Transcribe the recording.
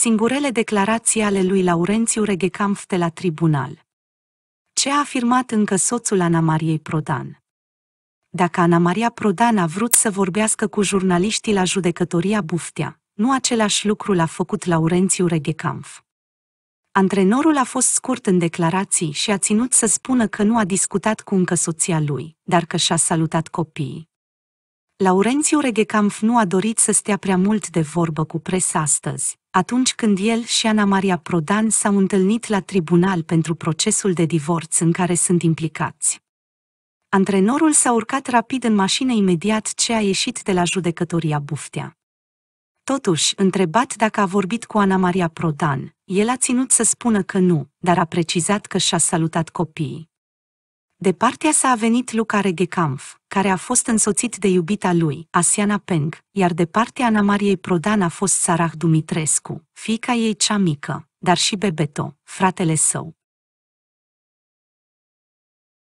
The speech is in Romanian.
singurele declarații ale lui Laurențiu Reghecamp de la tribunal. Ce a afirmat încă soțul Ana Mariei Prodan? Dacă Ana Maria Prodan a vrut să vorbească cu jurnaliștii la judecătoria Buftea, nu același lucru l-a făcut Laurențiu Reghecamp. Antrenorul a fost scurt în declarații și a ținut să spună că nu a discutat cu încă soția lui, dar că și-a salutat copiii. Laurențiu Reghecamp nu a dorit să stea prea mult de vorbă cu presa astăzi, atunci când el și Ana Maria Prodan s-au întâlnit la tribunal pentru procesul de divorț în care sunt implicați. Antrenorul s-a urcat rapid în mașină imediat ce a ieșit de la judecătoria Buftea. Totuși, întrebat dacă a vorbit cu Ana Maria Prodan, el a ținut să spună că nu, dar a precizat că și-a salutat copiii. De partea sa a venit Luca Regecampf, care a fost însoțit de iubita lui, Asiana Peng, iar de partea Ana Mariei Prodan a fost Sarah Dumitrescu, fiica ei cea mică, dar și Bebeto, fratele său.